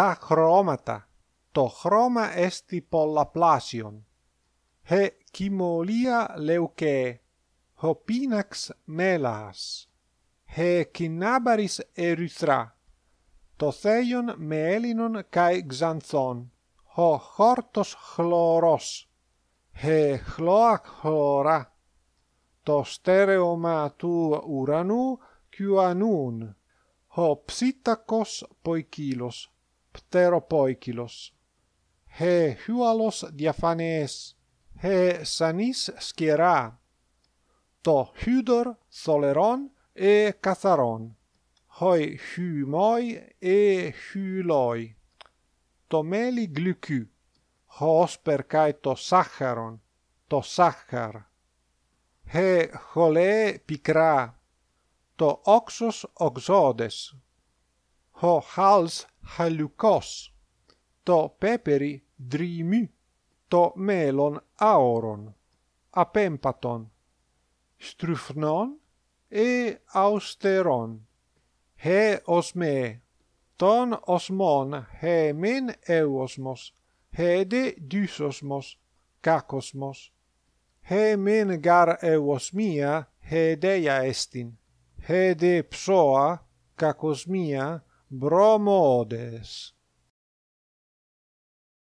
ta chromata to chroma est polla plasion he kimolia leuke hopinax melas he kinabaris erythra to theion melinon kai xanthon ho hortos chloros he chloac chlora to stereoma tu uranu quanun ho psittacos poi πτεροποικίλος, χε χύαλος διαφανές, χε σανίς σκερά, το χύδωρ θολερόν ε καθαρόν, χοι χυμοι ε χυλοι, το μέλι γλυκού, χος περκάει το σάχαρον, το σάχαρ, χε χολέ πικρά, το όξος οξόδες. ho hals halukos, to peperi drimy, to melon aoron, apempaton, strufnon e austeron, he osme, ton osmon he min euosmos, he de dysosmos, kakosmos, he min gar euosmia, he deia estin, he de psoa, kakosmia, Bromodes